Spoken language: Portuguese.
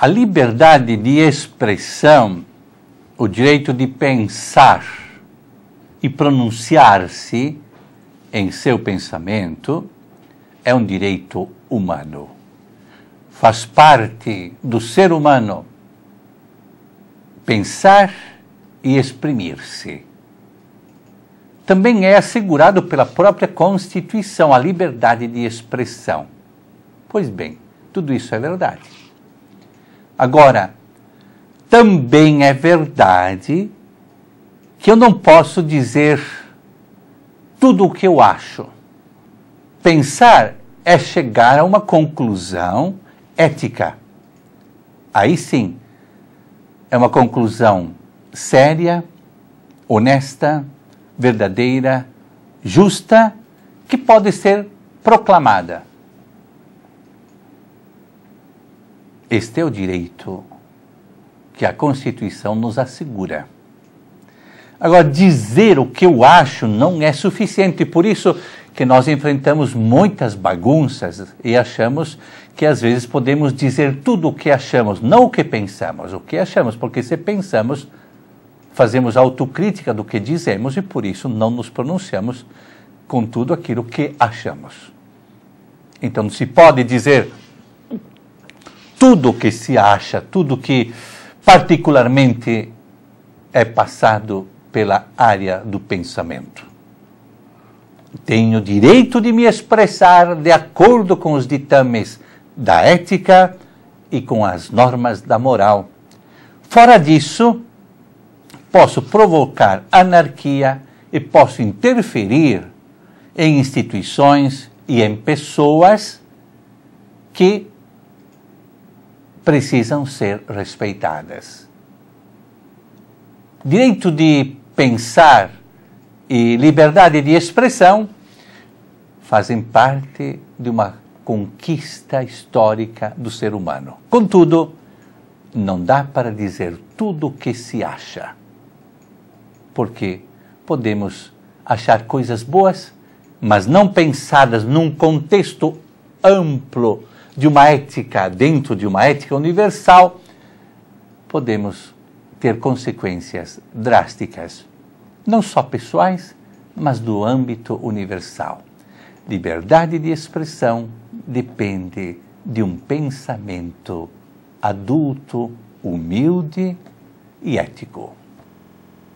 A liberdade de expressão, o direito de pensar e pronunciar-se em seu pensamento, é um direito humano. Faz parte do ser humano pensar e exprimir-se. Também é assegurado pela própria Constituição a liberdade de expressão. Pois bem, tudo isso é verdade. Agora, também é verdade que eu não posso dizer tudo o que eu acho. Pensar é chegar a uma conclusão ética. Aí sim, é uma conclusão séria, honesta, verdadeira, justa, que pode ser proclamada. Este é o direito que a Constituição nos assegura. Agora, dizer o que eu acho não é suficiente, por isso que nós enfrentamos muitas bagunças e achamos que às vezes podemos dizer tudo o que achamos, não o que pensamos, o que achamos, porque se pensamos, fazemos autocrítica do que dizemos e por isso não nos pronunciamos com tudo aquilo que achamos. Então, se pode dizer tudo que se acha, tudo que particularmente é passado pela área do pensamento. Tenho direito de me expressar de acordo com os ditames da ética e com as normas da moral. Fora disso, posso provocar anarquia e posso interferir em instituições e em pessoas que precisam ser respeitadas. Direito de pensar e liberdade de expressão fazem parte de uma conquista histórica do ser humano. Contudo, não dá para dizer tudo o que se acha, porque podemos achar coisas boas, mas não pensadas num contexto amplo de uma ética, dentro de uma ética universal, podemos ter consequências drásticas, não só pessoais, mas do âmbito universal. Liberdade de expressão depende de um pensamento adulto, humilde e ético.